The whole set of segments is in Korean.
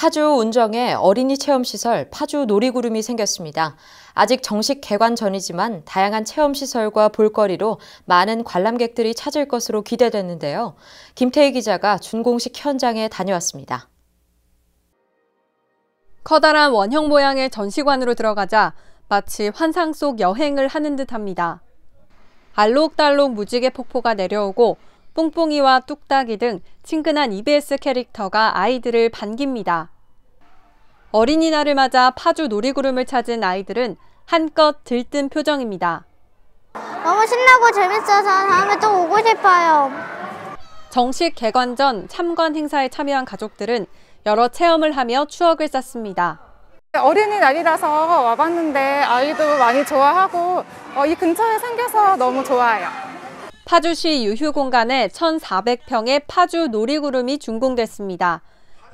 파주 운정에 어린이 체험시설 파주 놀이구름이 생겼습니다. 아직 정식 개관 전이지만 다양한 체험시설과 볼거리로 많은 관람객들이 찾을 것으로 기대됐는데요. 김태희 기자가 준공식 현장에 다녀왔습니다. 커다란 원형 모양의 전시관으로 들어가자 마치 환상 속 여행을 하는 듯합니다. 알록달록 무지개 폭포가 내려오고 뽕뽕이와 뚝딱이 등 친근한 EBS 캐릭터가 아이들을 반깁니다. 어린이날을 맞아 파주 놀이구름을 찾은 아이들은 한껏 들뜬 표정입니다. 너무 신나고 재밌어서 다음에 또 오고 싶어요. 정식 개관 전 참관 행사에 참여한 가족들은 여러 체험을 하며 추억을 쌓습니다. 어린이날이라서 와봤는데 아이도 많이 좋아하고 어, 이 근처에 생겨서 너무 좋아요. 파주시 유휴공간에 1,400평의 파주 놀이구름이 준공됐습니다.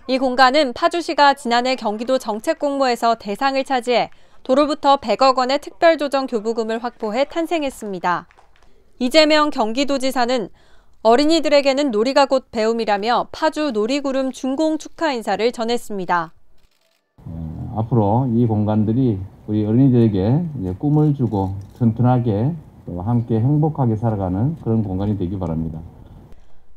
이 공간은 파주시가 지난해 경기도 정책공모에서 대상을 차지해 도로부터 100억 원의 특별조정 교부금을 확보해 탄생했습니다. 이재명 경기도지사는 어린이들에게는 놀이가 곧 배움이라며 파주 놀이구름 준공 축하 인사를 전했습니다. 어, 앞으로 이 공간들이 우리 어린이들에게 꿈을 주고 튼튼하게 함께 행복하게 살아가는 그런 공간이 되기 바랍니다.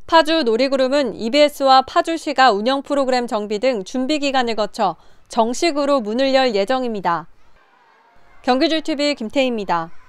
파주 놀이그룹은 EBS와 파주시가 운영 프로그램 정비 등 준비 기간을 거쳐 정식으로 문을 열 예정입니다. 경기줄TV 김태희입니다.